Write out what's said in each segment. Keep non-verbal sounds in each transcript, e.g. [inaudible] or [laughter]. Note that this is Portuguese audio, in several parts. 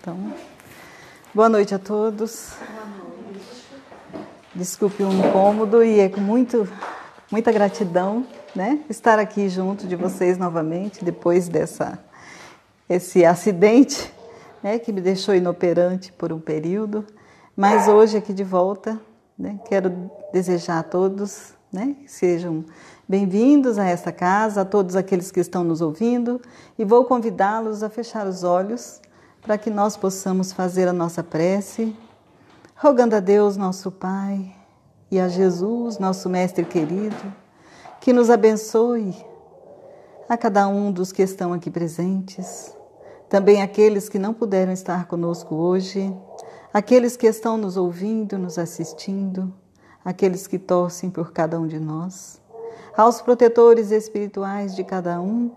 Então, boa noite a todos. Desculpe o incômodo e é com muito, muita gratidão né, estar aqui junto de vocês novamente depois dessa esse acidente né, que me deixou inoperante por um período. Mas hoje aqui de volta, né, quero desejar a todos né? Sejam bem-vindos a esta casa, a todos aqueles que estão nos ouvindo, e vou convidá-los a fechar os olhos para que nós possamos fazer a nossa prece, rogando a Deus, nosso Pai, e a Jesus, nosso Mestre querido, que nos abençoe a cada um dos que estão aqui presentes, também aqueles que não puderam estar conosco hoje, aqueles que estão nos ouvindo, nos assistindo aqueles que torcem por cada um de nós, aos protetores espirituais de cada um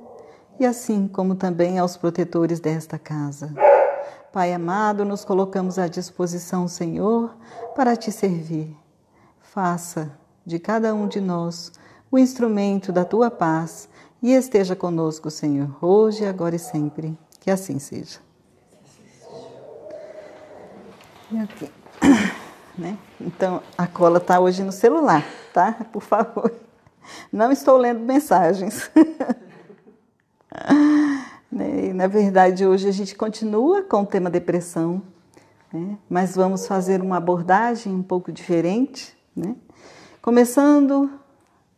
e assim como também aos protetores desta casa. Pai amado, nos colocamos à disposição, Senhor, para te servir. Faça de cada um de nós o instrumento da tua paz e esteja conosco, Senhor, hoje, agora e sempre. Que assim seja. E aqui né? Então, a cola está hoje no celular, tá? Por favor. Não estou lendo mensagens. [laughs] Né? e, na verdade, hoje a gente continua com o tema depressão, né? mas vamos fazer uma abordagem um pouco diferente, né? Começando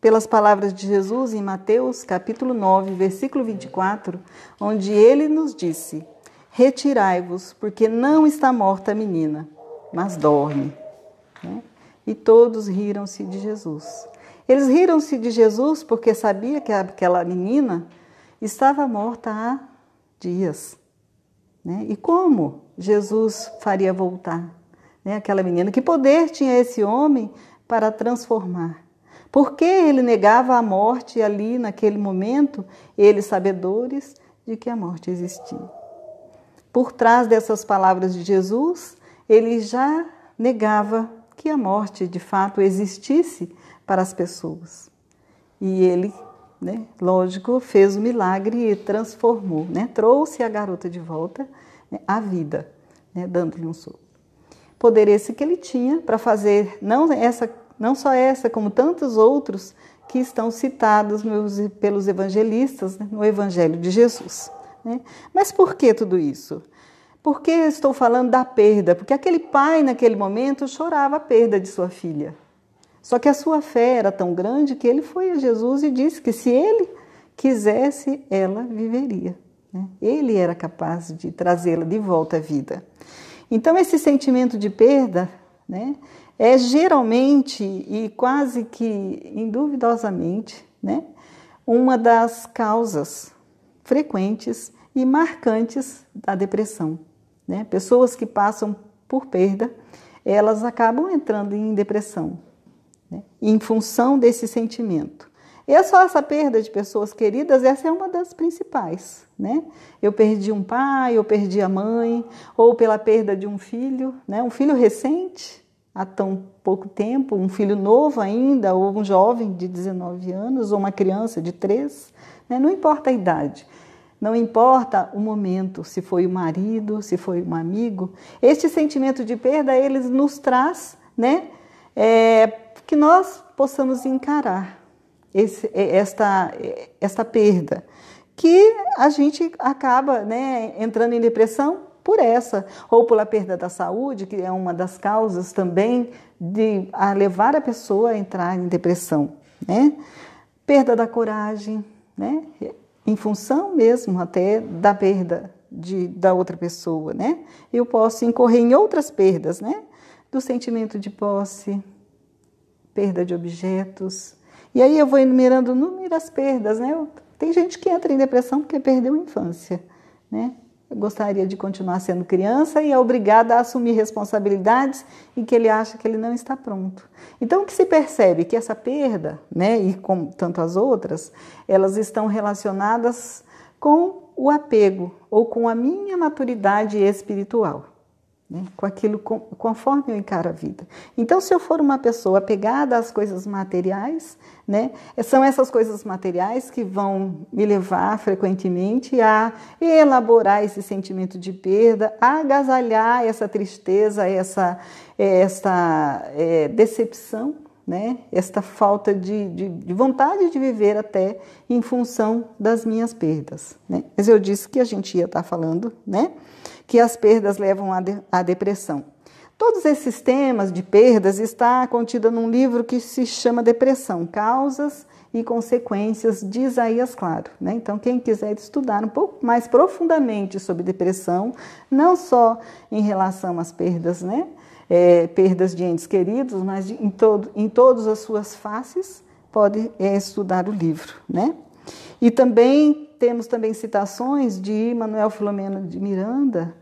pelas palavras de Jesus em Mateus, capítulo 9, versículo 24, onde ele nos disse: Retirai-vos, porque não está morta a menina, mas dorme. Né? E todos riram-se de Jesus. Eles riram-se de Jesus porque sabia que aquela menina estava morta há dias. Né? E como Jesus faria voltar né? aquela menina? Que poder tinha esse homem para transformar? Por que ele negava a morte ali naquele momento, eles sabedores de que a morte existia? Por trás dessas palavras de Jesus, ele já negava que a morte de fato existisse para as pessoas. E ele, né, lógico, fez o milagre e transformou, né, trouxe a garota de volta né, à vida, né, dando-lhe um sopro. Poder esse que ele tinha para fazer não essa, não só essa, como tantos outros que estão citados pelos evangelistas né, no Evangelho de Jesus. Né. Mas por que tudo isso? Por que eu estou falando da perda? Porque aquele pai, naquele momento, chorava a perda de sua filha. Só que a sua fé era tão grande que ele foi a Jesus e disse que se ele quisesse, ela viveria. Né? Ele era capaz de trazê-la de volta à vida. Então, esse sentimento de perda né, é geralmente e quase que induvidosamente né, uma das causas frequentes e marcantes da depressão. Né? Pessoas que passam por perda, elas acabam entrando em depressão, né? em função desse sentimento. E é só essa perda de pessoas queridas, essa é uma das principais, né? Eu perdi um pai, eu perdi a mãe, ou pela perda de um filho, né? Um filho recente, há tão pouco tempo, um filho novo ainda, ou um jovem de 19 anos, ou uma criança de 3, né? não importa a idade. Não importa o momento, se foi o marido, se foi um amigo, este sentimento de perda eles nos traz, né, é, que nós possamos encarar esse, é, esta, é, esta perda, que a gente acaba, né, entrando em depressão por essa ou pela perda da saúde, que é uma das causas também de a levar a pessoa a entrar em depressão, né? Perda da coragem, né? em função mesmo até da perda de, da outra pessoa, né? Eu posso incorrer em outras perdas, né? Do sentimento de posse, perda de objetos. E aí eu vou enumerando inúmeras perdas, né? Tem gente que entra em depressão porque perdeu a infância, né? eu gostaria de continuar sendo criança e é obrigada a assumir responsabilidades e que ele acha que ele não está pronto. Então, o que se percebe é que essa perda, né, e como tanto as outras, elas estão relacionadas com o apego ou com a minha maturidade espiritual. Né? com aquilo conforme eu encaro a vida. Então, se eu for uma pessoa apegada às coisas materiais, né, são essas coisas materiais que vão me levar frequentemente a elaborar esse sentimento de perda, a agasalhar essa tristeza, essa, eh, essa é, eh, decepção, né, esta falta de, de, de, vontade de viver até em função das minhas perdas. Né? Mas eu disse que a gente ia estar tá falando, né? que as perdas levam à, de, à depressão. Todos esses temas de perdas está contida num livro que se chama Depressão, Causas e Consequências de Isaías Claro. Né? Então, quem quiser estudar um pouco mais profundamente sobre depressão, não só em relação às perdas, né? É, perdas de entes queridos, mas de, em, todo, em todas as suas faces, pode é, estudar o livro, né? E também temos também citações de Manuel Filomeno de Miranda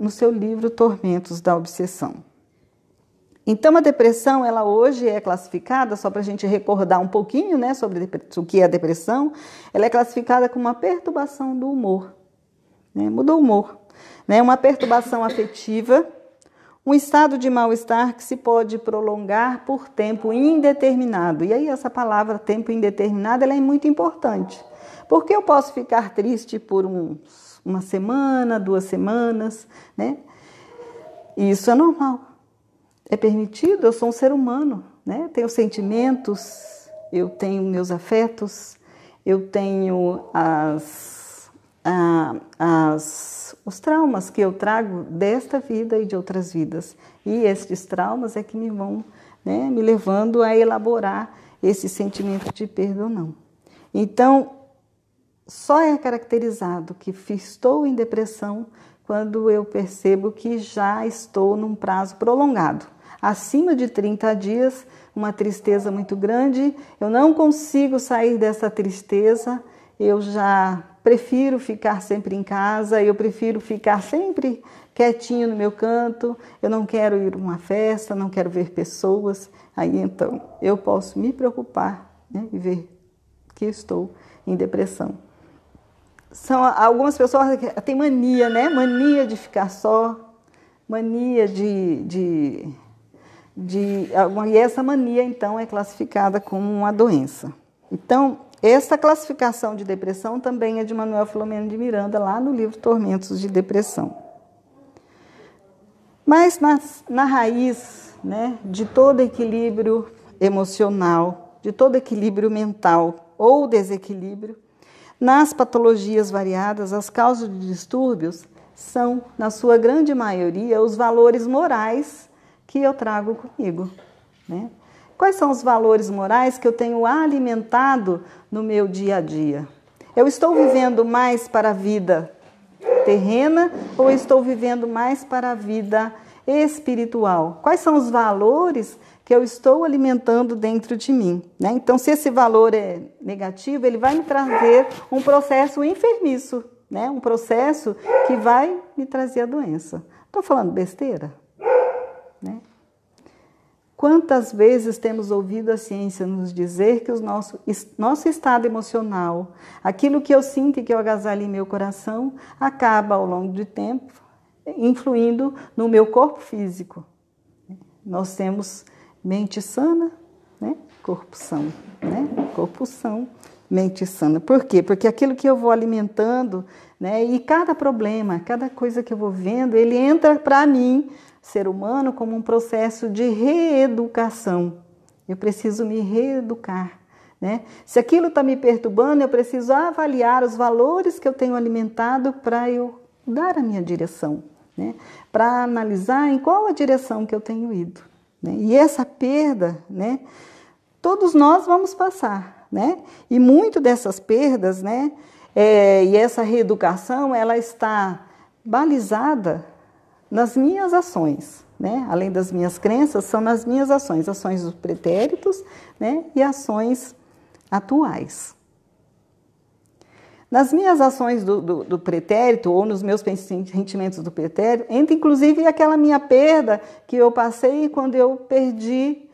no seu livro Tormentos da Obsessão. Então, a depressão, ela hoje é classificada, só para a gente recordar um pouquinho né, sobre o que é a depressão, ela é classificada como uma perturbação do humor. Né? Mudou o humor. Né? Uma perturbação afetiva um estado de mal-estar que se pode prolongar por tempo indeterminado. E aí, essa palavra tempo indeterminado ela é muito importante. Porque eu posso ficar triste por um, uma semana, duas semanas, né? E isso é normal. É permitido, eu sou um ser humano, né? Tenho sentimentos, eu tenho meus afetos, eu tenho as ah, as, os traumas que eu trago desta vida e de outras vidas. E estes traumas é que me vão né, me levando a elaborar esse sentimento de perda ou não. Então, só é caracterizado que estou em depressão quando eu percebo que já estou num prazo prolongado. Acima de 30 dias, uma tristeza muito grande, eu não consigo sair dessa tristeza, eu já prefiro ficar sempre em casa, eu prefiro ficar sempre quietinho no meu canto, eu não quero ir a uma festa, não quero ver pessoas. Aí então eu posso me preocupar né, e ver que estou em depressão. São algumas pessoas que têm mania, né? Mania de ficar só, mania de, de, de. E essa mania então é classificada como uma doença. Então, esta classificação de depressão também é de Manuel Filomeno de Miranda, lá no livro Tormentos de Depressão. Mas na, na raiz né, de todo equilíbrio emocional, de todo equilíbrio mental ou desequilíbrio, nas patologias variadas, as causas de distúrbios são, na sua grande maioria, os valores morais que eu trago comigo. Né? Quais são os valores morais que eu tenho alimentado no meu dia a dia? Eu estou vivendo mais para a vida terrena ou estou vivendo mais para a vida espiritual? Quais são os valores que eu estou alimentando dentro de mim? Né? Então, se esse valor é negativo, ele vai me trazer um processo enfermiço, né? um processo que vai me trazer a doença. Estou falando besteira? Quantas vezes temos ouvido a ciência nos dizer que o nosso, nosso estado emocional, aquilo que eu sinto e que eu agasalho em meu coração, acaba ao longo do tempo influindo no meu corpo físico. Nós temos mente sana, né? corpo são, né? corpo são, mente sana. Por quê? Porque aquilo que eu vou alimentando, né? e cada problema, cada coisa que eu vou vendo, ele entra para mim ser humano como um processo de reeducação. Eu preciso me reeducar. Né? Se aquilo está me perturbando, eu preciso avaliar os valores que eu tenho alimentado para eu dar a minha direção, né? para analisar em qual a direção que eu tenho ido. Né? E essa perda, né? todos nós vamos passar. Né? E muito dessas perdas né? É, e essa reeducação, ela está balizada nas minhas ações, né? Além das minhas crenças, são nas minhas ações, ações dos pretéritos, né? E ações atuais. Nas minhas ações do, do, do, pretérito ou nos meus sentimentos do pretérito, entra inclusive aquela minha perda que eu passei quando eu perdi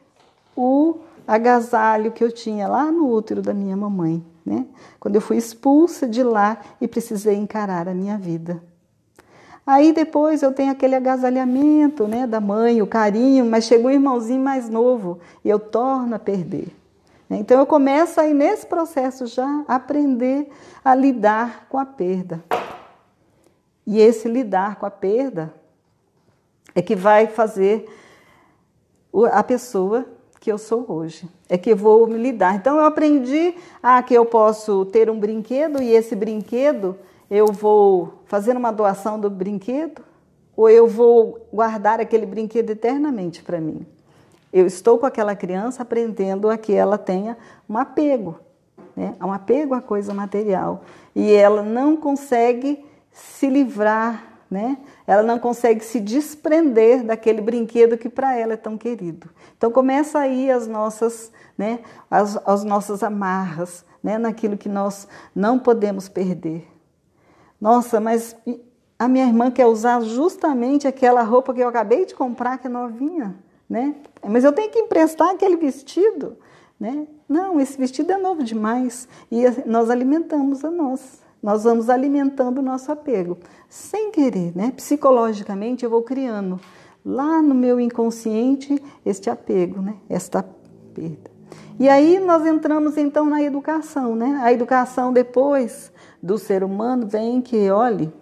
o agasalho que eu tinha lá no útero da minha mamãe, né? Quando eu fui expulsa de lá e precisei encarar a minha vida. Aí depois eu tenho aquele agasalhamento né, da mãe, o carinho, mas chega um irmãozinho mais novo e eu torno a perder. Então eu começo aí nesse processo já a aprender a lidar com a perda. E esse lidar com a perda é que vai fazer a pessoa que eu sou hoje. É que eu vou me lidar. Então eu aprendi a ah, que eu posso ter um brinquedo e esse brinquedo eu vou fazer uma doação do brinquedo ou eu vou guardar aquele brinquedo eternamente para mim? Eu estou com aquela criança aprendendo a que ela tenha um apego, né? um apego à coisa material. E ela não consegue se livrar, né? ela não consegue se desprender daquele brinquedo que para ela é tão querido. Então começa aí as nossas, né? as, as nossas amarras né? naquilo que nós não podemos perder. Nossa, mas a minha irmã quer usar justamente aquela roupa que eu acabei de comprar, que é novinha, né? Mas eu tenho que emprestar aquele vestido, né? Não, esse vestido é novo demais e nós alimentamos a nós. Nós vamos alimentando o nosso apego, sem querer, né? Psicologicamente eu vou criando lá no meu inconsciente este apego, né? Esta perda. E aí nós entramos então na educação, né? A educação depois do ser humano vem que, olhe,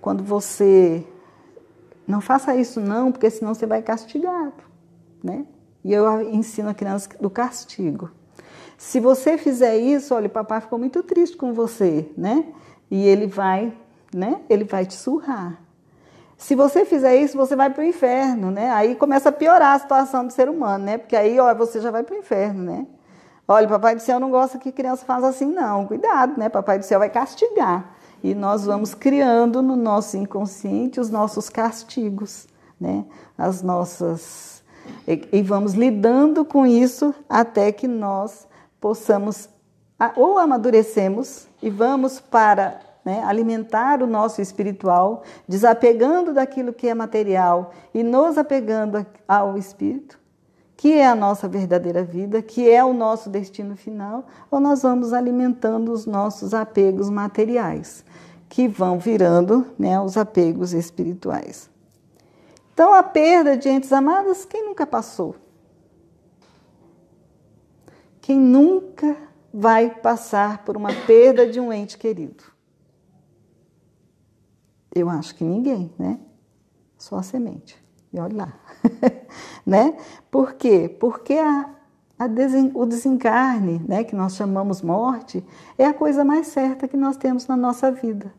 quando você não faça isso não, porque senão você vai castigado, né? E eu ensino a criança do castigo. Se você fizer isso, olha, o papai ficou muito triste com você, né? E ele vai, né? Ele vai te surrar. Se você fizer isso, você vai para o inferno, né? Aí começa a piorar a situação do ser humano, né? Porque aí, olha você já vai para o inferno, né? Olha, Papai do Céu não gosta que criança faça assim, não. Cuidado, né? Papai do Céu vai castigar. E nós vamos criando no nosso inconsciente os nossos castigos, né? As nossas. E vamos lidando com isso até que nós possamos ou amadurecemos e vamos para né, alimentar o nosso espiritual, desapegando daquilo que é material e nos apegando ao espírito, que é a nossa verdadeira vida, que é o nosso destino final, ou nós vamos alimentando os nossos apegos materiais, que vão virando né, os apegos espirituais. Então, a perda de entes amados, quem nunca passou? Quem nunca vai passar por uma perda de um ente querido? Eu acho que ninguém, né? Só a semente. E olha lá. [laughs] né? Por quê? Porque a, a desen, o desencarne, né, que nós chamamos morte, é a coisa mais certa que nós temos na nossa vida.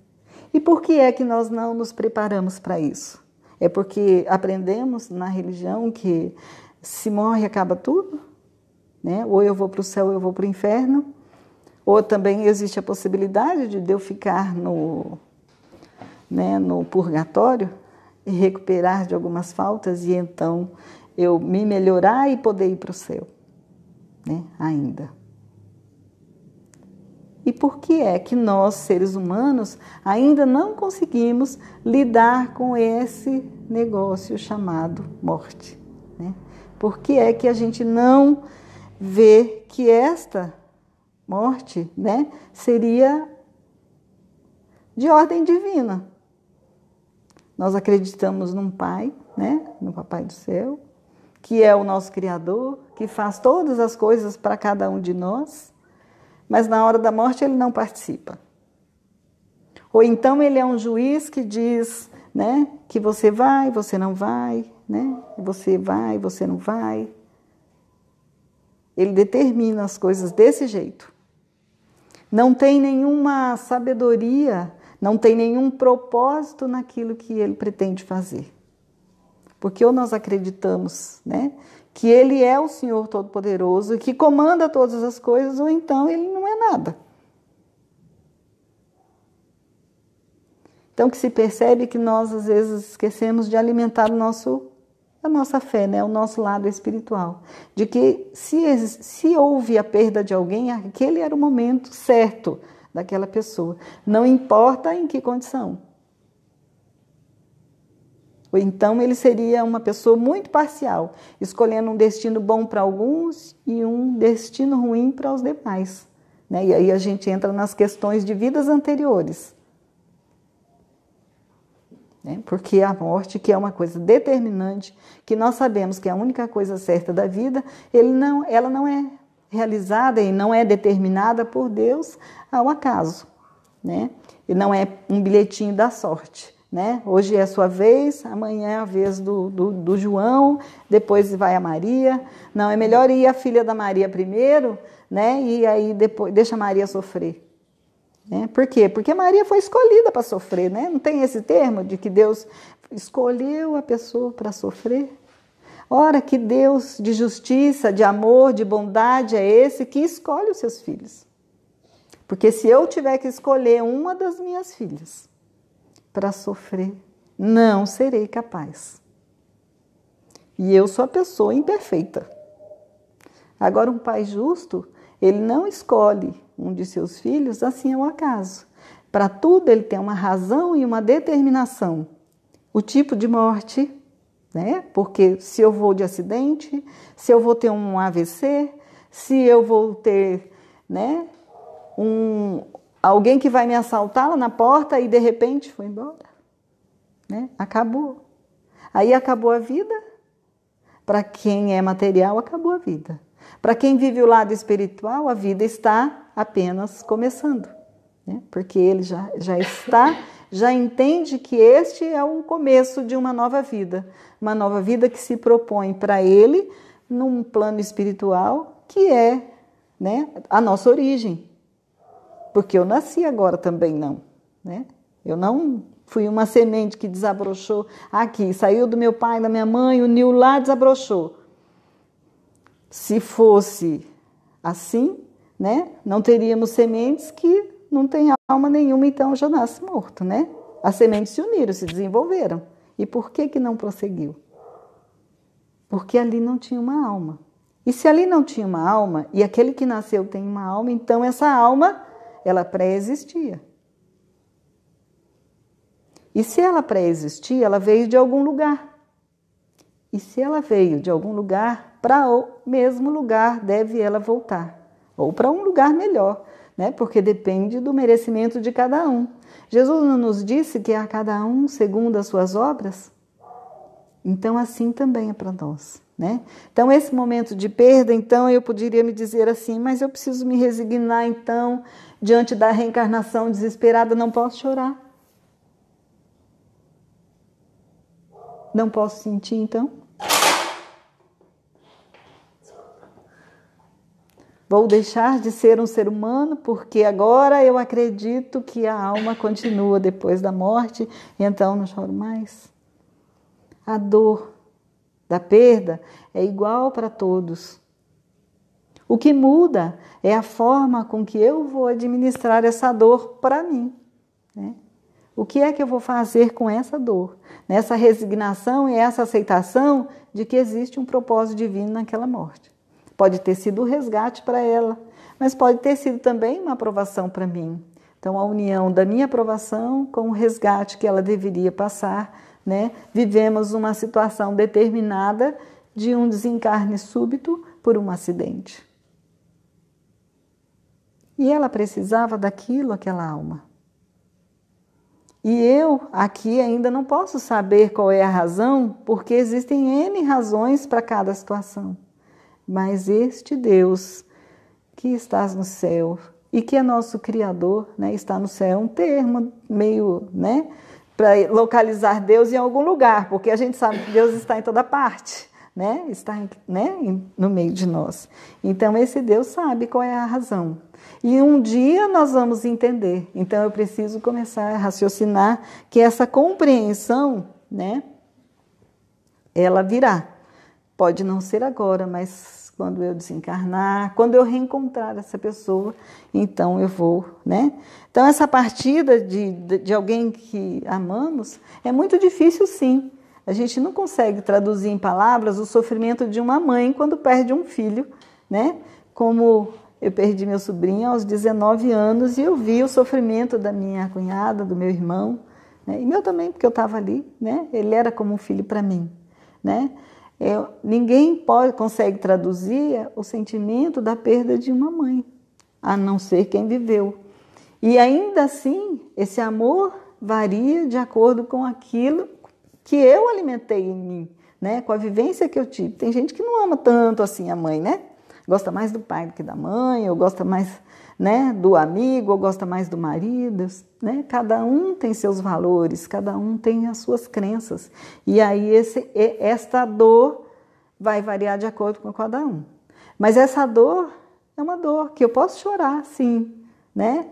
E por que é que nós não nos preparamos para isso? É porque aprendemos na religião que se morre acaba tudo, né? Ou eu vou para o céu, ou eu vou para o inferno. Ou também existe a possibilidade de eu ficar no, né, no purgatório, recuperar de algumas faltas e então eu me melhorar e poder ir para o céu, né? Ainda. E por que é que nós, seres humanos, ainda não conseguimos lidar com esse negócio chamado morte? Né? Por que é que a gente não vê que esta morte né, seria de ordem divina? Nós acreditamos num Pai, né? No Papai do Céu, que é o nosso Criador, que faz todas as coisas para cada um de nós, mas na hora da morte ele não participa. Ou então ele é um juiz que diz, né, que você vai, você não vai, né? Você vai, você não vai. Ele determina as coisas desse jeito. Não tem nenhuma sabedoria não tem nenhum propósito naquilo que ele pretende fazer. Porque ou nós acreditamos né, que ele é o Senhor Todo-Poderoso, que comanda todas as coisas, ou então ele não é nada. Então que se percebe que nós às vezes esquecemos de alimentar o nosso a nossa fé, né? o nosso lado espiritual, de que se, se houve a perda de alguém, aquele era o momento certo daquela pessoa, não importa em que condição. Ou então ele seria uma pessoa muito parcial, escolhendo um destino bom para alguns e um destino ruim para os demais. Né? E aí a gente entra nas questões de vidas anteriores. Né? Porque a morte, que é uma coisa determinante, que nós sabemos que é a única coisa certa da vida, ele não, ela não é realizada e não é determinada por Deus ao acaso, né? E não é um bilhetinho da sorte, né? Hoje é a sua vez, amanhã é a vez do, do, do João, depois vai a Maria. Não, é melhor ir a filha da Maria primeiro, né? E aí depois deixa Maria sofrer. Né? Por quê? Porque Maria foi escolhida para sofrer, né? Não tem esse termo de que Deus escolheu a pessoa para sofrer? Ora, que Deus de justiça, de amor, de bondade é esse que escolhe os seus filhos. Porque se eu tiver que escolher uma das minhas filhas para sofrer, não serei capaz. E eu sou a pessoa imperfeita. Agora, um pai justo, ele não escolhe um de seus filhos assim ao é acaso. Para tudo, ele tem uma razão e uma determinação. O tipo de morte, né? Porque se eu vou de acidente, se eu vou ter um AVC, se eu vou ter, né, um alguém que vai me assaltar lá na porta e de repente foi embora, né? Acabou. Aí acabou a vida. Para quem é material, acabou a vida. Para quem vive o lado espiritual, a vida está apenas começando, né? Porque ele já já está já entende que este é o começo de uma nova vida, uma nova vida que se propõe para ele num plano espiritual que é né, a nossa origem. Porque eu nasci agora também não. Né? Eu não fui uma semente que desabrochou aqui, saiu do meu pai, da minha mãe, uniu lá, desabrochou. Se fosse assim, né, não teríamos sementes que não tem alma nenhuma, então já nasce morto, né? As sementes se uniram, se desenvolveram. E por que que não prosseguiu? Porque ali não tinha uma alma. E se ali não tinha uma alma, e aquele que nasceu tem uma alma, então essa alma, ela pré-existia. E se ela pré-existia, ela veio de algum lugar. E se ela veio de algum lugar, para o mesmo lugar deve ela voltar, ou para um lugar melhor, né? porque depende do merecimento de cada um. Jesus não nos disse que é a cada um segundo as suas obras? Então, assim também é para nós. Né? Então, esse momento de perda, então eu poderia me dizer assim, mas eu preciso me resignar, então, diante da reencarnação desesperada, não posso chorar. Não posso sentir, então? Vou deixar de ser um ser humano porque agora eu acredito que a alma continua depois da morte e então não choro mais. A dor da perda é igual para todos. O que muda é a forma com que eu vou administrar essa dor para mim. Né? O que é que eu vou fazer com essa dor? Nessa resignação e essa aceitação de que existe um propósito divino naquela morte. Pode ter sido o resgate para ela, mas pode ter sido também uma aprovação para mim. Então, a união da minha aprovação com o resgate que ela deveria passar, né? Vivemos uma situação determinada de um desencarne súbito por um acidente. E ela precisava daquilo, aquela alma. E eu aqui ainda não posso saber qual é a razão, porque existem N razões para cada situação mas este Deus que estás no céu e que é nosso Criador, né, está no céu, é um termo meio, né, para localizar Deus em algum lugar, porque a gente sabe que Deus está em toda parte, né, está né, no meio de nós. Então esse Deus sabe qual é a razão. E um dia nós vamos entender. Então eu preciso começar a raciocinar que essa compreensão, né, ela virá. Pode não ser agora, mas quando eu desencarnar, quando eu reencontrar essa pessoa, então eu vou, né? Então essa partida de, de, alguém que amamos é muito difícil, sim. A gente não consegue traduzir em palavras o sofrimento de uma mãe quando perde um filho, né? Como eu perdi meu sobrinho aos 19 anos e eu vi o sofrimento da minha cunhada, do meu irmão, né? e meu também, porque eu estava ali, né? Ele era como um filho para mim, né? É, ninguém pode, consegue traduzir o sentimento da perda de uma mãe, a não ser quem viveu. E ainda assim, esse amor varia de acordo com aquilo que eu alimentei em mim, né? com a vivência que eu tive. Tem gente que não ama tanto assim a mãe, né? Gosta mais do pai do que da mãe, ou gosta mais né, do amigo ou gosta mais do marido, né? Cada um tem seus valores, cada um tem as suas crenças. E aí esse, esta dor vai variar de acordo com cada um. Mas essa dor é uma dor que eu posso chorar, sim, né?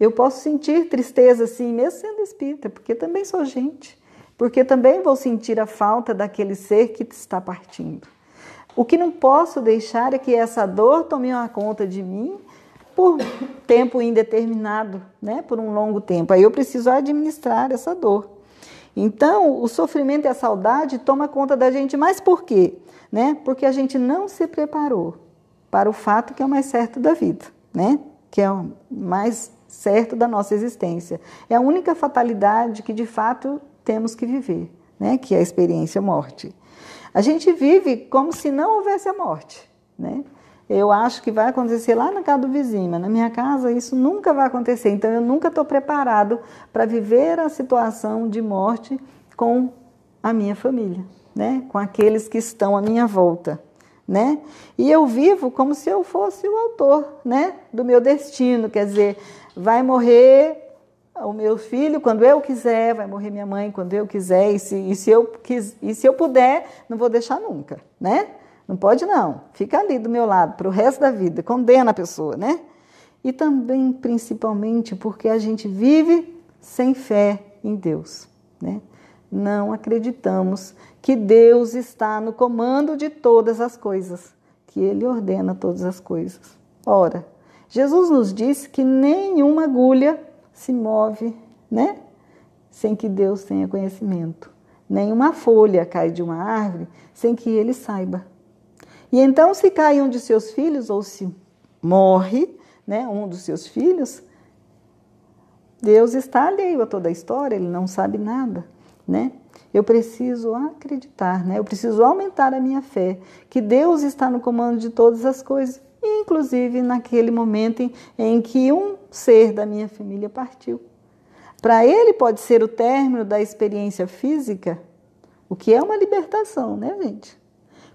Eu posso sentir tristeza, sim, mesmo sendo espírita, porque também sou gente, porque também vou sentir a falta daquele ser que está partindo. O que não posso deixar é que essa dor tome uma conta de mim por tempo indeterminado, né? por um longo tempo. Aí eu preciso administrar essa dor. Então, o sofrimento e a saudade toma conta da gente, mas por quê? Né? Porque a gente não se preparou para o fato que é o mais certo da vida, né? que é o mais certo da nossa existência. É a única fatalidade que de fato temos que viver, né? que é a experiência morte. A gente vive como se não houvesse a morte. Né? eu acho que vai acontecer lá na casa do vizinho, mas na minha casa isso nunca vai acontecer. Então eu nunca estou preparado para viver a situação de morte com a minha família, né? Com aqueles que estão à minha volta, né? E eu vivo como se eu fosse o autor, né? Do meu destino, quer dizer, vai morrer o meu filho quando eu quiser, vai morrer minha mãe quando eu quiser, e se, e se, eu, quis, e se eu puder, não vou deixar nunca, né? Não pode, não. Fica ali do meu lado para o resto da vida. Condena a pessoa, né? E também, principalmente, porque a gente vive sem fé em Deus, né? Não acreditamos que Deus está no comando de todas as coisas, que Ele ordena todas as coisas. Ora, Jesus nos disse que nenhuma agulha se move, né? Sem que Deus tenha conhecimento. Nenhuma folha cai de uma árvore sem que Ele saiba. E então, se cai um de seus filhos, ou se morre né, um dos seus filhos, Deus está alheio a toda a história, ele não sabe nada. Né? Eu preciso acreditar, né? eu preciso aumentar a minha fé, que Deus está no comando de todas as coisas, inclusive naquele momento em, em que um ser da minha família partiu. Para ele pode ser o término da experiência física, o que é uma libertação, né, gente?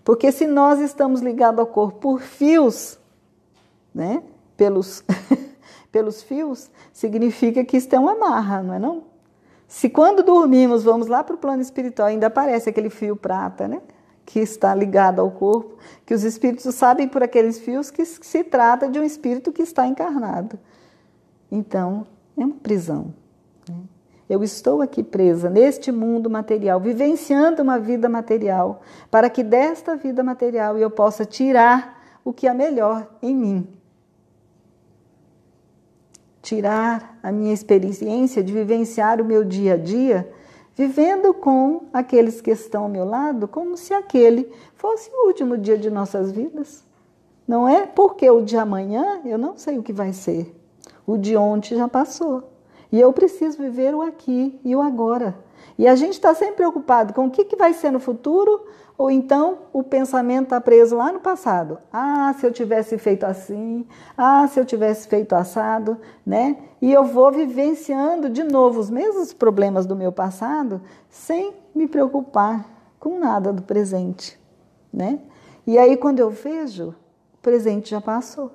Porque se nós estamos ligados ao corpo por fios, né? Pelos, [laughs] pelos fios, significa que isso é uma amarra, não é não? Se quando dormimos vamos lá para o plano espiritual, ainda aparece aquele fio prata, né? Que está ligado ao corpo, que os espíritos sabem por aqueles fios que se trata de um espírito que está encarnado. Então, é uma prisão. Eu estou aqui presa neste mundo material, vivenciando uma vida material, para que desta vida material eu possa tirar o que há é melhor em mim. Tirar a minha experiência de vivenciar o meu dia a dia, vivendo com aqueles que estão ao meu lado, como se aquele fosse o último dia de nossas vidas. Não é porque o de amanhã eu não sei o que vai ser. O de ontem já passou. E eu preciso viver o aqui e o agora. E a gente está sempre preocupado com o que, que vai ser no futuro, ou então o pensamento está preso lá no passado. Ah, se eu tivesse feito assim, ah, se eu tivesse feito assado, né? E eu vou vivenciando de novo os mesmos problemas do meu passado sem me preocupar com nada do presente, né? E aí quando eu vejo, o presente já passou.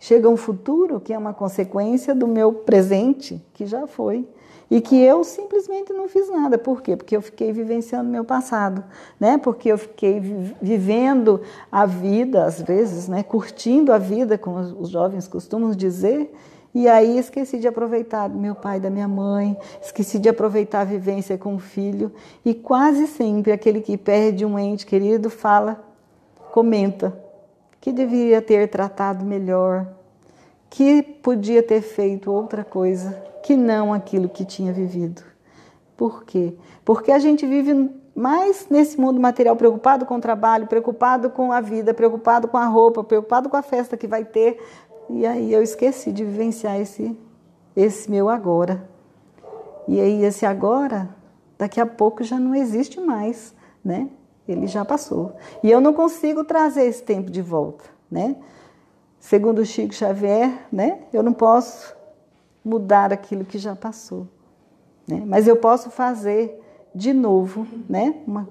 Chega um futuro que é uma consequência do meu presente, que já foi, e que eu simplesmente não fiz nada. Por quê? Porque eu fiquei vivenciando meu passado, né? Porque eu fiquei vivendo a vida, às vezes, né? Curtindo a vida, como os jovens costumam dizer, e aí esqueci de aproveitar meu pai da minha mãe, esqueci de aproveitar a vivência com o filho. E quase sempre aquele que perde um ente querido fala, comenta que deveria ter tratado melhor, que podia ter feito outra coisa que não aquilo que tinha vivido. Por quê? Porque a gente vive mais nesse mundo material preocupado com o trabalho, preocupado com a vida, preocupado com a roupa, preocupado com a festa que vai ter. E aí eu esqueci de vivenciar esse esse meu agora. E aí esse agora daqui a pouco já não existe mais, né? ele já passou. E eu não consigo trazer esse tempo de volta, né? Segundo Chico Xavier, né? Eu não posso mudar aquilo que já passou, né? Mas eu posso fazer de novo, né? Uma,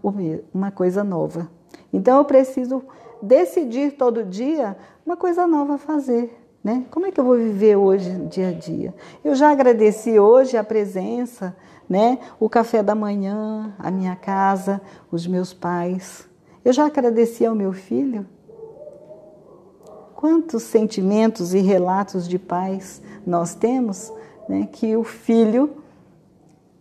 uma coisa nova. Então eu preciso decidir todo dia uma coisa nova a fazer, né? Como é que eu vou viver hoje, dia a dia? Eu já agradeci hoje a presença né? O café da manhã, a minha casa, os meus pais. Eu já agradeci ao meu filho? Quantos sentimentos e relatos de paz nós temos, né? Que o filho,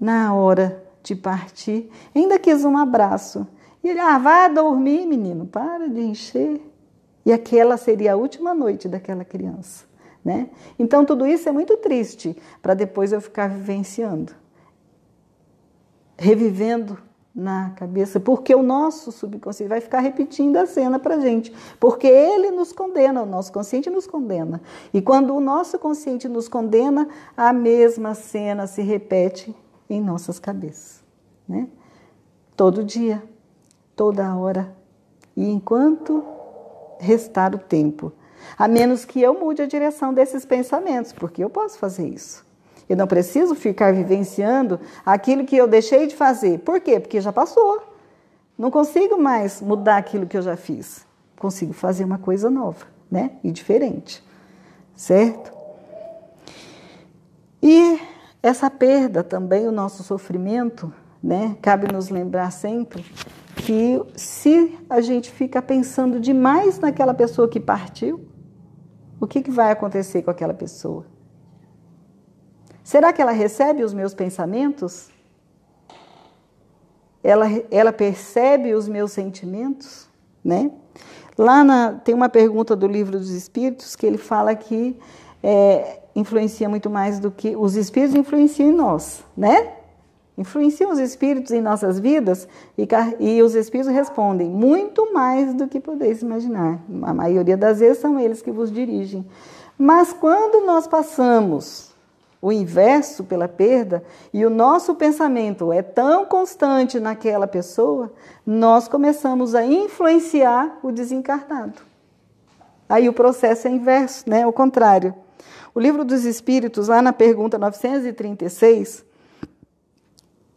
na hora de partir, ainda quis um abraço. E ele, ah, vá dormir, menino, para de encher. E aquela seria a última noite daquela criança. Né? Então, tudo isso é muito triste para depois eu ficar vivenciando revivendo na cabeça, porque o nosso subconsciente vai ficar repetindo a cena para gente, porque ele nos condena, o nosso consciente nos condena. E quando o nosso consciente nos condena, a mesma cena se repete em nossas cabeças, né? Todo dia, toda hora e enquanto restar o tempo. A menos que eu mude a direção desses pensamentos, porque eu posso fazer isso. Eu não preciso ficar vivenciando aquilo que eu deixei de fazer. Por quê? Porque já passou. Não consigo mais mudar aquilo que eu já fiz. Consigo fazer uma coisa nova, né? E diferente. Certo? E essa perda também, o nosso sofrimento, né? Cabe nos lembrar sempre que se a gente fica pensando demais naquela pessoa que partiu, o que, que vai acontecer com aquela pessoa? Será que ela recebe os meus pensamentos? Ela, ela percebe os meus sentimentos? Né? Lá na, tem uma pergunta do livro dos Espíritos que ele fala que é, influencia muito mais do que os Espíritos influenciam em nós, né? Influenciam os Espíritos em nossas vidas e, e os Espíritos respondem muito mais do que podeis imaginar. A maioria das vezes são eles que vos dirigem. Mas quando nós passamos o inverso pela perda, e o nosso pensamento é tão constante naquela pessoa, nós começamos a influenciar o desencarnado. Aí o processo é inverso, né? O contrário. O livro dos Espíritos, lá na pergunta 936,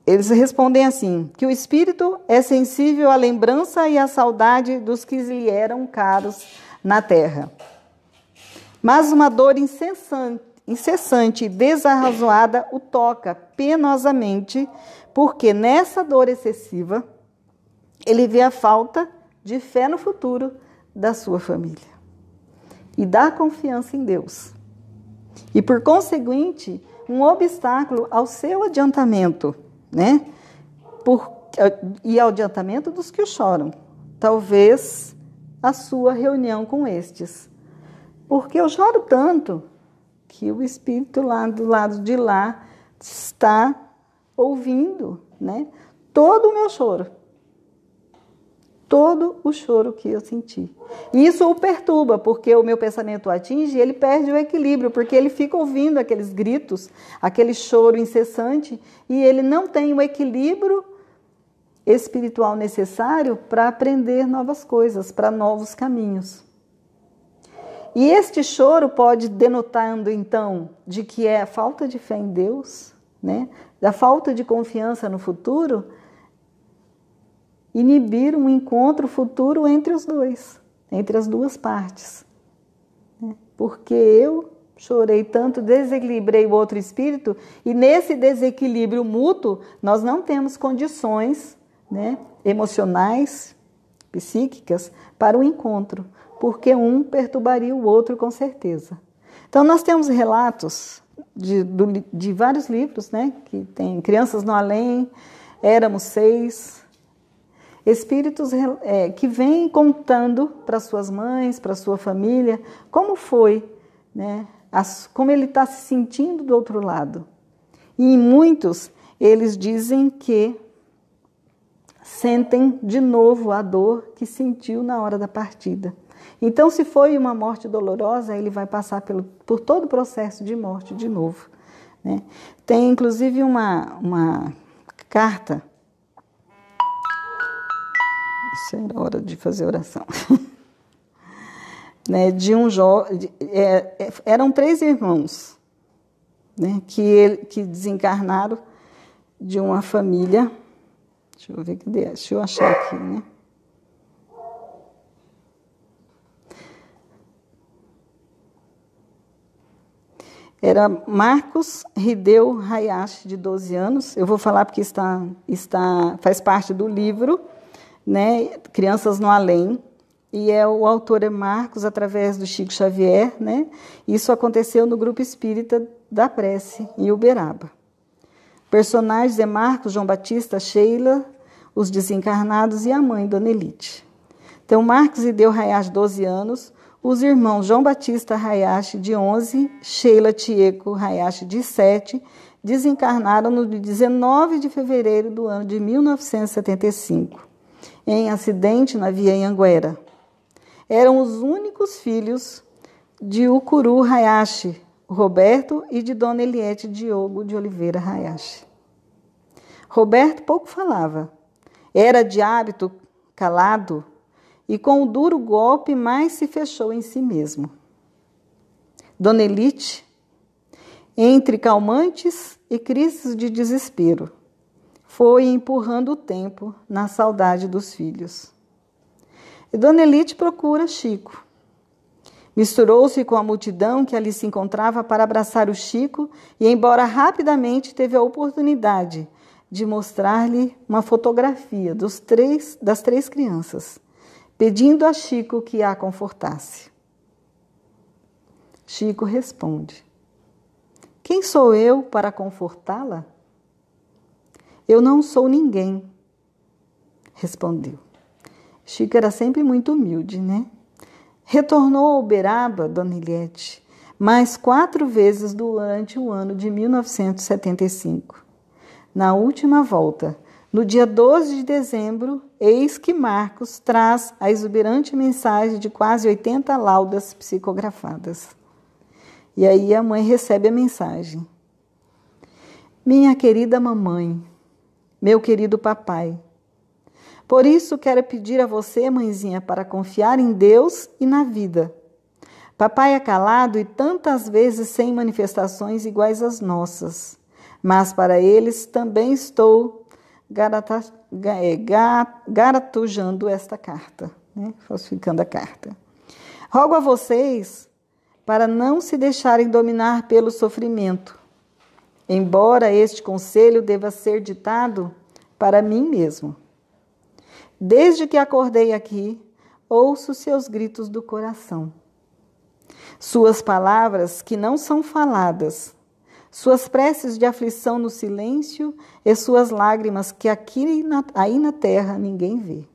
eles respondem assim: que o espírito é sensível à lembrança e à saudade dos que lhe eram caros na terra. Mas uma dor incessante incessante e desarrazoada o toca penosamente, porque nessa dor excessiva ele vê a falta de fé no futuro da sua família e da confiança em Deus. E por conseguinte, um obstáculo ao seu adiantamento, né? Por, e ao adiantamento dos que o choram. Talvez a sua reunião com estes. Porque eu choro tanto, que o espírito lá do lado de lá está ouvindo, né? Todo o meu choro. Todo o choro que eu senti. E isso o perturba, porque o meu pensamento atinge e ele perde o equilíbrio, porque ele fica ouvindo aqueles gritos, aquele choro incessante, e ele não tem o equilíbrio espiritual necessário para aprender novas coisas, para novos caminhos. E este choro pode denotando então de que é a falta de fé em Deus, né? Da falta de confiança no futuro, inibir um encontro futuro entre os dois, entre as duas partes. Né? Porque eu chorei tanto, desequilibrei o outro espírito, e nesse desequilíbrio mútuo, nós não temos condições né, emocionais, psíquicas, para o encontro porque um perturbaria o outro com certeza. Então, nós temos relatos de, de vários livros, né? Que tem Crianças no Além, Éramos Seis, espíritos é, que vêm contando para suas mães, para sua família, como foi, né? As, como ele está se sentindo do outro lado. E em muitos, eles dizem que sentem de novo a dor que sentiu na hora da partida. Então, se foi uma morte dolorosa, ele vai passar pelo, por todo o processo de morte de novo. Né? Tem inclusive uma, uma carta. Isso era hora de fazer oração. [laughs] né? de um jovem. É, é, eram três irmãos né? que, que desencarnaram de uma família Deixa eu ver, cadê? Deixa eu achar aqui, né? Era Marcos Rideu Hayashi, de 12 anos. Eu vou falar porque está, está, faz parte do livro, né? Crianças no Além. E é, o autor é Marcos, através do Chico Xavier, né? Isso aconteceu no Grupo Espírita da Prece, em Uberaba. Personagens é Marcos, João Batista, Sheila, os desencarnados e a mãe, Dona Elite. Então, Marcos e Deu Hayashi, 12 anos, os irmãos João Batista Hayashi, de 11, Sheila Tieco Hayashi, de 7, desencarnaram no 19 de fevereiro do ano de 1975, em acidente na via Anguera. Eram os únicos filhos de Ukuru Hayashi, Roberto e de Dona Eliette Diogo de Oliveira Hayashi. Roberto pouco falava. Era de hábito calado e com o duro golpe mais se fechou em si mesmo. Dona Elite, entre calmantes e crises de desespero, foi empurrando o tempo na saudade dos filhos. E Dona Elite procura Chico Misturou-se com a multidão que ali se encontrava para abraçar o Chico e, embora rapidamente, teve a oportunidade de mostrar-lhe uma fotografia dos três, das três crianças, pedindo a Chico que a confortasse. Chico responde: Quem sou eu para confortá-la? Eu não sou ninguém, respondeu. Chico era sempre muito humilde, né? Retornou a Uberaba, Dona Eliette, mais quatro vezes durante o ano de 1975. Na última volta, no dia 12 de dezembro, eis que Marcos traz a exuberante mensagem de quase 80 laudas psicografadas. E aí a mãe recebe a mensagem. Minha querida mamãe, meu querido papai, por isso, quero pedir a você, mãezinha, para confiar em Deus e na vida. Papai é calado e tantas vezes sem manifestações iguais às nossas, mas para eles também estou é, garatujando esta carta, né? falsificando a carta. Rogo a vocês para não se deixarem dominar pelo sofrimento, embora este conselho deva ser ditado para mim mesmo. Desde que acordei aqui, ouço seus gritos do coração. Suas palavras que não são faladas, suas preces de aflição no silêncio e suas lágrimas que aqui na, aí na terra ninguém vê.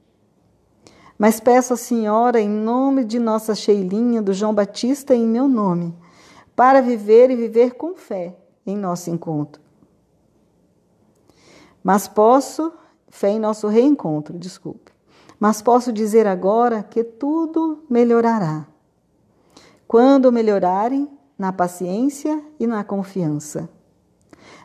Mas peço a Senhora, em nome de nossa Cheilinha, do João Batista, em meu nome, para viver e viver com fé em nosso encontro. Mas posso fé em nosso reencontro, desculpe. Mas posso dizer agora que tudo melhorará. Quando melhorarem, na paciência e na confiança.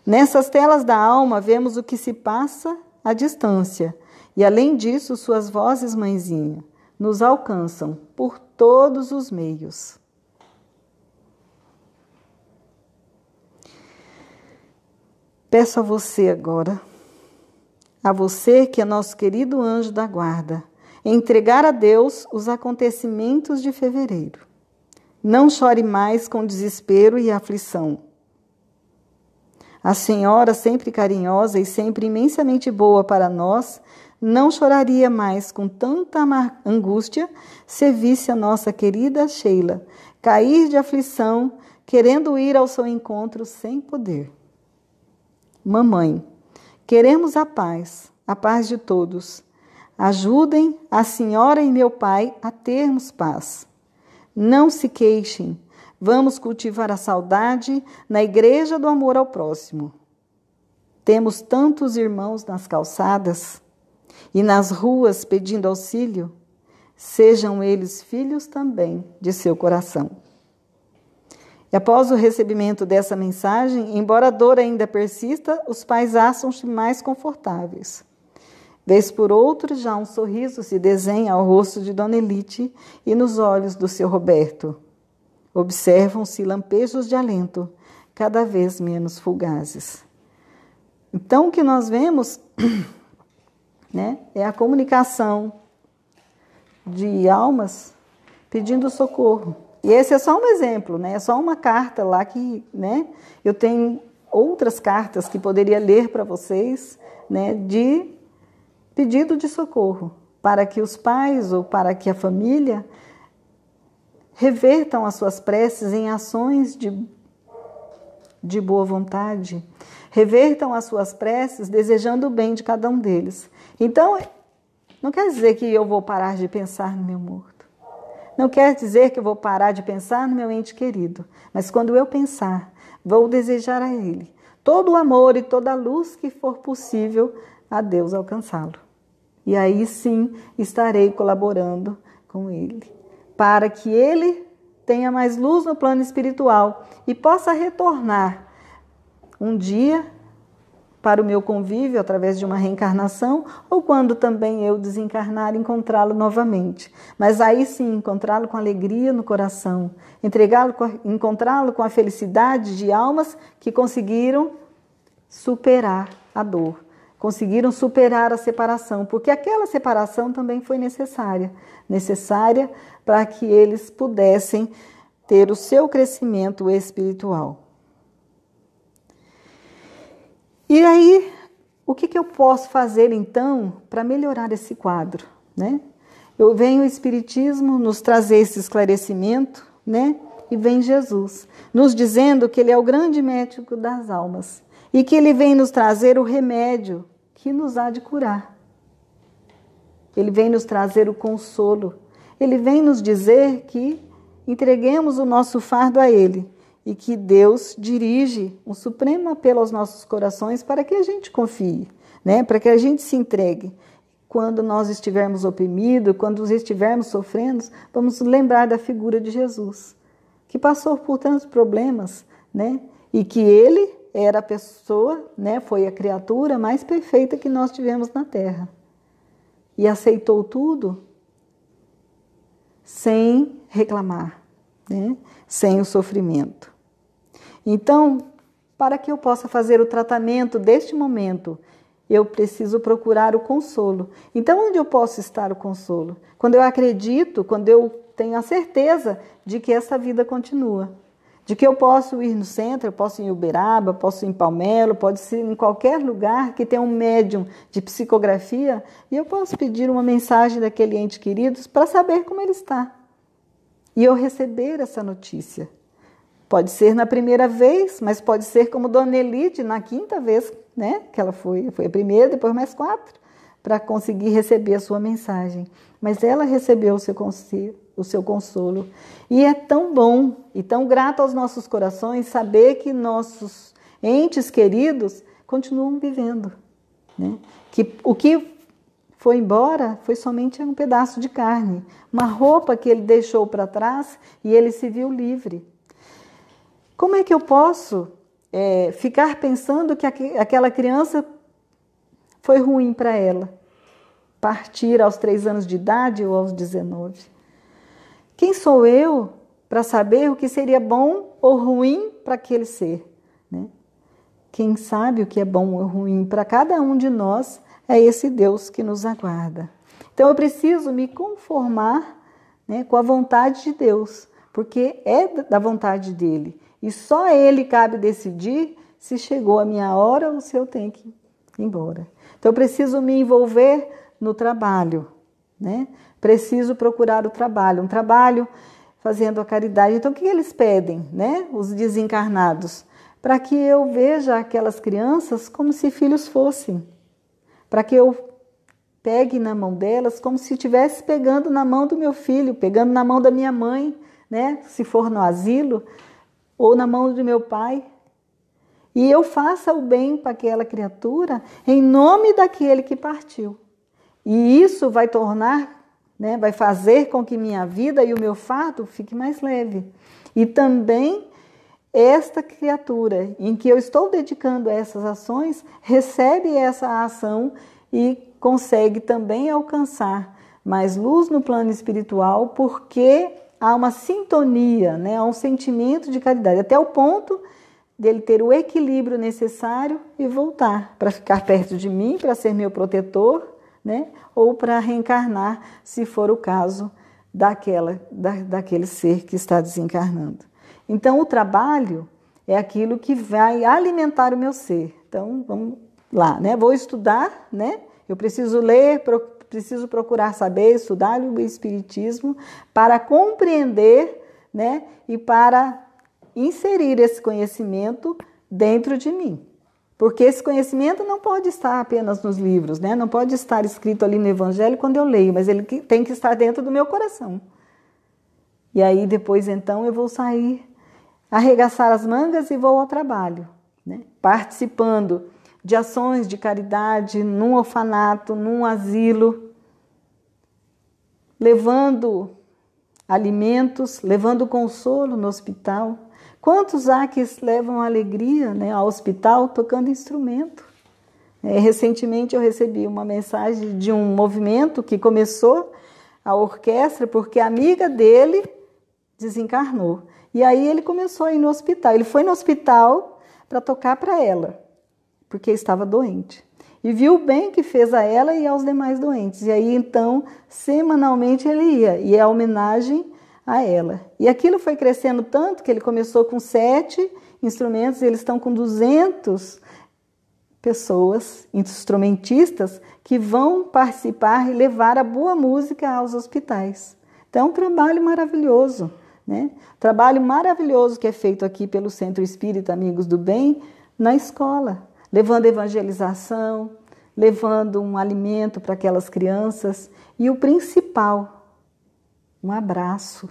Nessas telas da alma vemos o que se passa à distância, e além disso, suas vozes, mãezinha, nos alcançam por todos os meios. Peço a você agora a você, que é nosso querido anjo da guarda, entregar a Deus os acontecimentos de fevereiro. Não chore mais com desespero e aflição. A senhora, sempre carinhosa e sempre imensamente boa para nós, não choraria mais com tanta angústia se visse a nossa querida Sheila cair de aflição, querendo ir ao seu encontro sem poder. Mamãe, Queremos a paz, a paz de todos. Ajudem a senhora e meu pai a termos paz. Não se queixem. Vamos cultivar a saudade na igreja do amor ao próximo. Temos tantos irmãos nas calçadas e nas ruas pedindo auxílio. Sejam eles filhos também de seu coração. E após o recebimento dessa mensagem, embora a dor ainda persista, os pais acham-se mais confortáveis. Vez por outro, já um sorriso se desenha ao rosto de Dona Elite e nos olhos do seu Roberto. Observam-se lampejos de alento, cada vez menos fugazes. Então, o que nós vemos [clears throat] né, é a comunicação de almas pedindo socorro. E esse é só um exemplo, né? É só uma carta lá que, né? Eu tenho outras cartas que poderia ler para vocês, né? De pedido de socorro para que os pais ou para que a família revertam as suas preces em ações de, de boa vontade, revertam as suas preces desejando o bem de cada um deles. Então, não quer dizer que eu vou parar de pensar no meu morto. Não quer dizer que eu vou parar de pensar no meu ente querido, mas quando eu pensar, vou desejar a ele todo o amor e toda a luz que for possível a Deus alcançá-lo. E aí sim estarei colaborando com ele, para que ele tenha mais luz no plano espiritual e possa retornar um dia para o meu convívio através de uma reencarnação ou quando também eu desencarnar encontrá-lo novamente. Mas aí sim, encontrá-lo com alegria no coração, entregá-lo encontrá-lo com a felicidade de almas que conseguiram superar a dor, conseguiram superar a separação, porque aquela separação também foi necessária, necessária para que eles pudessem ter o seu crescimento espiritual. E aí, o que, que eu posso fazer então para melhorar esse quadro? Né? Eu venho o Espiritismo nos trazer esse esclarecimento, né? E vem Jesus nos dizendo que Ele é o grande médico das almas e que Ele vem nos trazer o remédio que nos há de curar. Ele vem nos trazer o consolo. Ele vem nos dizer que entreguemos o nosso fardo a Ele e que Deus dirige um supremo apelo aos nossos corações para que a gente confie, né? para que a gente se entregue. Quando nós estivermos oprimidos, quando estivermos sofrendo, vamos lembrar da figura de Jesus, que passou por tantos problemas, né? E que ele era a pessoa, né? Foi a criatura mais perfeita que nós tivemos na Terra. E aceitou tudo sem reclamar né? sem o sofrimento. Então, para que eu possa fazer o tratamento deste momento, eu preciso procurar o consolo. Então, onde eu posso estar o consolo? Quando eu acredito, quando eu tenho a certeza de que essa vida continua, de que eu posso ir no centro, eu posso ir em Uberaba, posso ir em Palmelo, pode ser em qualquer lugar que tenha um médium de psicografia e eu posso pedir uma mensagem daquele ente querido para saber como ele está e eu receber essa notícia. Pode ser na primeira vez, mas pode ser como Dona Elide na quinta vez, né? Que ela foi, foi a primeira, depois mais quatro, para conseguir receber a sua mensagem. Mas ela recebeu o seu o seu consolo. E é tão bom e tão grato aos nossos corações saber que nossos entes queridos continuam vivendo. Né? Que o que foi embora foi somente um pedaço de carne, uma roupa que ele deixou para trás e ele se viu livre. Como é que eu posso é, ficar pensando que aquela criança foi ruim para ela? Partir aos três anos de idade ou aos 19? Quem sou eu para saber o que seria bom ou ruim para aquele ser? Né? Quem sabe o que é bom ou ruim para cada um de nós é esse Deus que nos aguarda. Então eu preciso me conformar né, com a vontade de Deus, porque é da vontade dele. E só ele cabe decidir se chegou a minha hora ou se eu tenho que ir embora. Então eu preciso me envolver no trabalho, né? Preciso procurar o trabalho, um trabalho fazendo a caridade. Então o que eles pedem, né? Os desencarnados, para que eu veja aquelas crianças como se filhos fossem para que eu pegue na mão delas como se estivesse pegando na mão do meu filho, pegando na mão da minha mãe, né? Se for no asilo, ou na mão do meu pai. E eu faça o bem para aquela criatura em nome daquele que partiu. E isso vai tornar, né, vai fazer com que minha vida e o meu fardo fique mais leve. E também esta criatura em que eu estou dedicando essas ações recebe essa ação e consegue também alcançar mais luz no plano espiritual, porque há uma sintonia, né? há um sentimento de caridade, até o ponto dele ter o equilíbrio necessário e voltar para ficar perto de mim, para ser meu protetor, né? ou para reencarnar, se for o caso daquela, da, daquele ser que está desencarnando. Então, o trabalho é aquilo que vai alimentar o meu ser. Então, vamos lá, né? Vou estudar, né? Eu preciso ler, pro, preciso procurar saber, estudar o espiritismo para compreender, né? E para inserir esse conhecimento dentro de mim. Porque esse conhecimento não pode estar apenas nos livros, né? Não pode estar escrito ali no evangelho quando eu leio, mas ele tem que estar dentro do meu coração. E aí depois então eu vou sair arregaçar as mangas e vou ao trabalho, né? participando de ações de caridade num orfanato, num asilo, levando alimentos, levando consolo no hospital. Quantos há que levam alegria né, ao hospital tocando instrumento? É, recentemente eu recebi uma mensagem de um movimento que começou a orquestra porque a amiga dele desencarnou. E aí ele começou a ir no hospital. Ele foi no hospital para tocar para ela, porque estava doente. E viu o bem que fez a ela e aos demais doentes. E aí então, semanalmente ele ia, e é a homenagem a ela. E aquilo foi crescendo tanto que ele começou com sete instrumentos, e eles estão com 200 pessoas, instrumentistas, que vão participar e levar a boa música aos hospitais. Então, é um trabalho maravilhoso. Né? Trabalho maravilhoso que é feito aqui pelo Centro Espírita Amigos do Bem na escola, levando evangelização, levando um alimento para aquelas crianças e o principal, um abraço,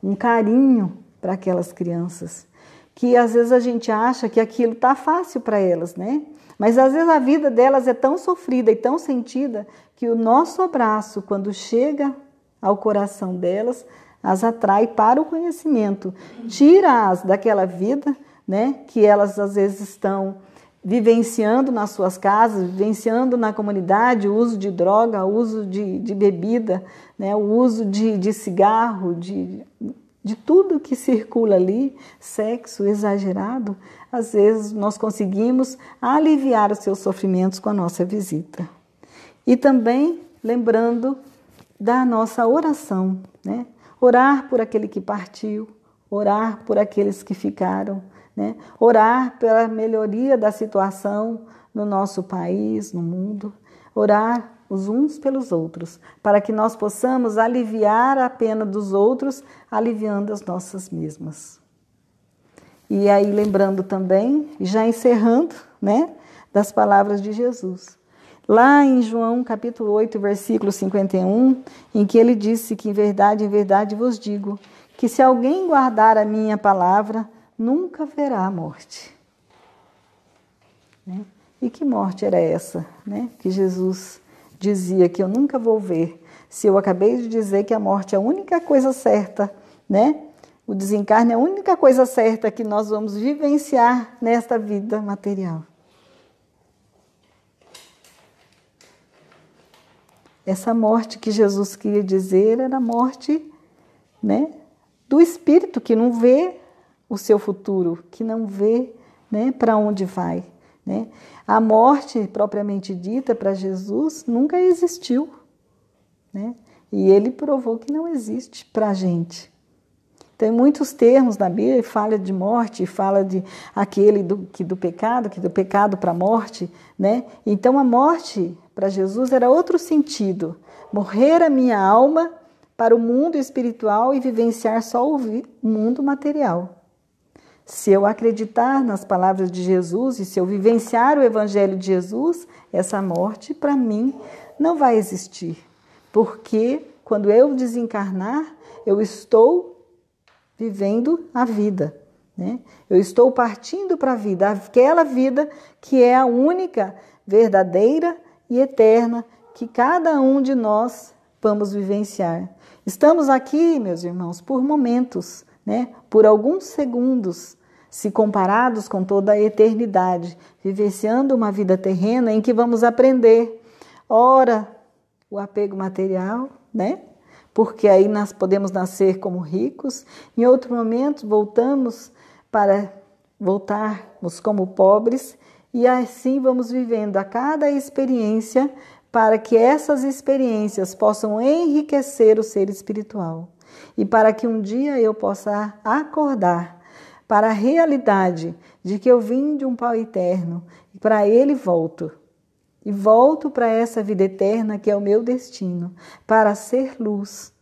um carinho para aquelas crianças. Que às vezes a gente acha que aquilo tá fácil para elas, né? Mas às vezes a vida delas é tão sofrida e tão sentida que o nosso abraço, quando chega ao coração delas, as atrai para o conhecimento, tira-as daquela vida, né, que elas às vezes estão vivenciando nas suas casas, vivenciando na comunidade o uso de droga, o uso de, de bebida, né, o uso de, de cigarro, de, de tudo que circula ali, sexo exagerado, às vezes nós conseguimos aliviar os seus sofrimentos com a nossa visita. E também lembrando da nossa oração, né? orar por aquele que partiu, orar por aqueles que ficaram, né? orar pela melhoria da situação no nosso país, no mundo, orar os uns pelos outros, para que nós possamos aliviar a pena dos outros, aliviando as nossas mesmas. E aí lembrando também, já encerrando, né, das palavras de Jesus lá em João capítulo 8, versículo 51, em que ele disse que em verdade, em verdade vos digo, que se alguém guardar a minha palavra, nunca verá a morte. Né? E que morte era essa, né? Que Jesus dizia que eu nunca vou ver. Se eu acabei de dizer que a morte é a única coisa certa, né? O desencarne é a única coisa certa que nós vamos vivenciar nesta vida material. Essa morte que Jesus queria dizer era a morte né, do espírito que não vê o seu futuro, que não vê né, para onde vai. Né? A morte propriamente dita para Jesus nunca existiu. Né? E ele provou que não existe para a gente. Tem muitos termos na Bíblia, fala de morte, fala de aquele do, que do pecado, que do pecado para a morte, né? Então a morte para Jesus era outro sentido: morrer a minha alma para o mundo espiritual e vivenciar só o mundo material. Se eu acreditar nas palavras de Jesus e se eu vivenciar o Evangelho de Jesus, essa morte para mim não vai existir. Porque quando eu desencarnar, eu estou vivendo a vida. Né? Eu estou partindo para a vida, aquela vida que é a única verdadeira e eterna que cada um de nós vamos vivenciar. Estamos aqui, meus irmãos, por momentos, né? Por alguns segundos, se comparados com toda a eternidade, vivenciando uma vida terrena em que vamos aprender ora o apego material, né? Porque aí nós podemos nascer como ricos, em outro momento voltamos para voltarmos como pobres e assim vamos vivendo a cada experiência para que essas experiências possam enriquecer o ser espiritual e para que um dia eu possa acordar para a realidade de que eu vim de um pau eterno e para ele volto. E volto para essa vida eterna que é o meu destino, para ser luz.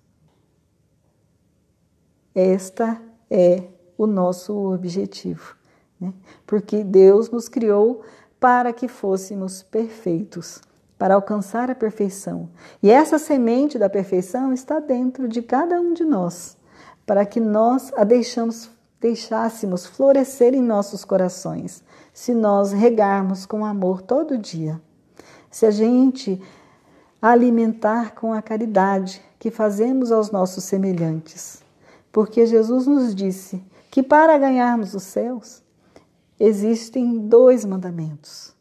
Esta é o nosso objetivo né? porque Deus nos criou para que fôssemos perfeitos, para alcançar a perfeição. E essa semente da perfeição está dentro de cada um de nós, para que nós a deixamos, deixássemos florescer em nossos corações, se nós regarmos com amor todo dia. Se a gente alimentar com a caridade que fazemos aos nossos semelhantes. Porque Jesus nos disse que para ganharmos os céus, existem dois mandamentos: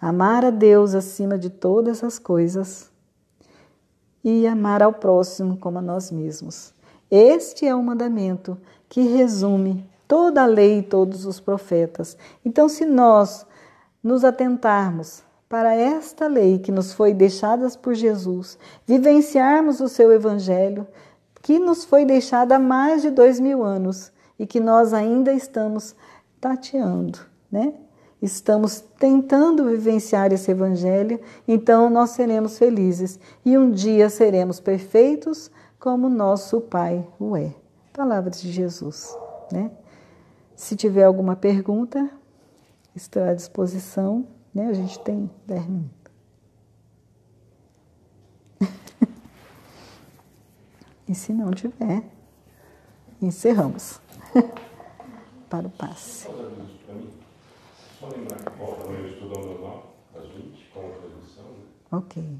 amar a Deus acima de todas as coisas e amar ao próximo como a nós mesmos. Este é o mandamento que resume toda a lei e todos os profetas. Então, se nós nos atentarmos para esta lei que nos foi deixada por Jesus, vivenciarmos o seu evangelho, que nos foi deixada há mais de dois mil anos e que nós ainda estamos tateando, né? Estamos tentando vivenciar esse evangelho, então nós seremos felizes e um dia seremos perfeitos como nosso Pai o é. Palavras de Jesus, né? Se tiver alguma pergunta, estou à disposição, né? A gente tem 10 [laughs] E se não tiver, encerramos. [laughs] para o passe. Só lembrar que normal, às 20, com a transmissão. Ok.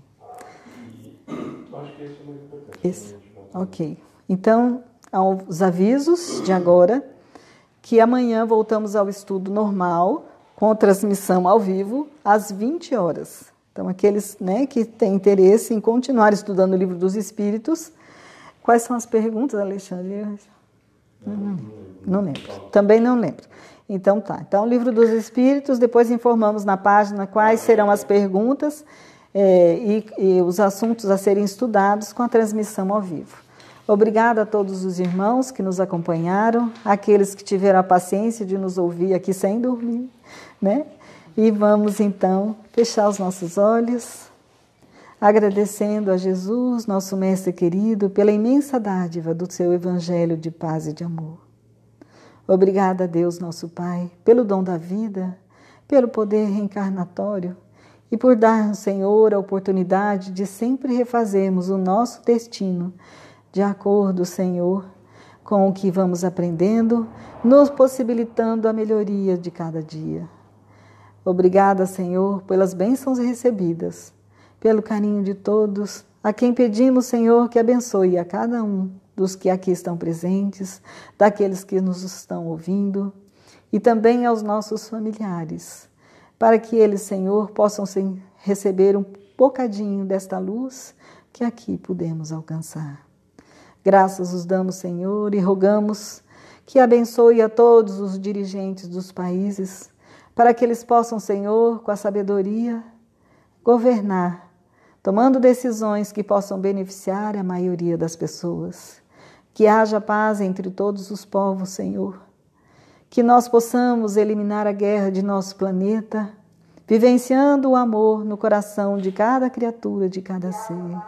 eu acho que é muito importante. Isso. Ok. Então, aos avisos de agora, que amanhã voltamos ao estudo normal, com transmissão ao vivo, às 20 horas. Então, aqueles né, que têm interesse em continuar estudando o livro dos Espíritos, quais são as perguntas, Alexandre? Uhum. Não lembro. Também não lembro. Então tá. Então, livro dos Espíritos, depois informamos na página quais serão as perguntas é, e, e os assuntos a serem estudados com a transmissão ao vivo. Obrigada a todos os irmãos que nos acompanharam, aqueles que tiveram a paciência de nos ouvir aqui sem dormir, né? E vamos então fechar os nossos olhos agradecendo a Jesus, nosso Mestre querido, pela imensa dádiva do seu Evangelho de paz e de amor. Obrigada a Deus, nosso Pai, pelo dom da vida, pelo poder reencarnatório e por dar, Senhor, a oportunidade de sempre refazermos o nosso destino de acordo, Senhor, com o que vamos aprendendo, nos possibilitando a melhoria de cada dia. Obrigada, Senhor, pelas bênçãos recebidas pelo carinho de todos, a quem pedimos, Senhor, que abençoe a cada um dos que aqui estão presentes, daqueles que nos estão ouvindo e também aos nossos familiares, para que eles, Senhor, possam receber um bocadinho desta luz que aqui pudemos alcançar. Graças os damos, Senhor, e rogamos que abençoe a todos os dirigentes dos países, para que eles possam, Senhor, com a sabedoria, governar tomando decisões que possam beneficiar a maioria das pessoas. Que haja paz entre todos os povos, Senhor. Que nós possamos eliminar a guerra de nosso planeta, vivenciando o amor no coração de cada criatura, de cada ser.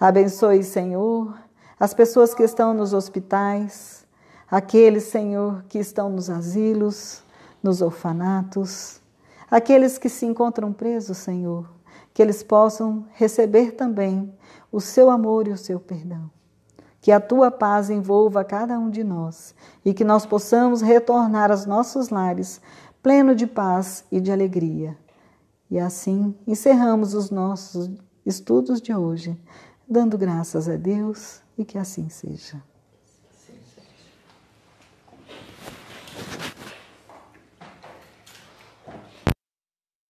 Abençoe, Senhor, as pessoas que estão nos hospitais, aqueles, Senhor, que estão nos asilos, nos orfanatos, aqueles que se encontram presos, Senhor que eles possam receber também o seu amor e o seu perdão. Que a tua paz envolva cada um de nós e que nós possamos retornar aos nossos lares pleno de paz e de alegria. E assim encerramos os nossos estudos de hoje, dando graças a Deus e que assim seja.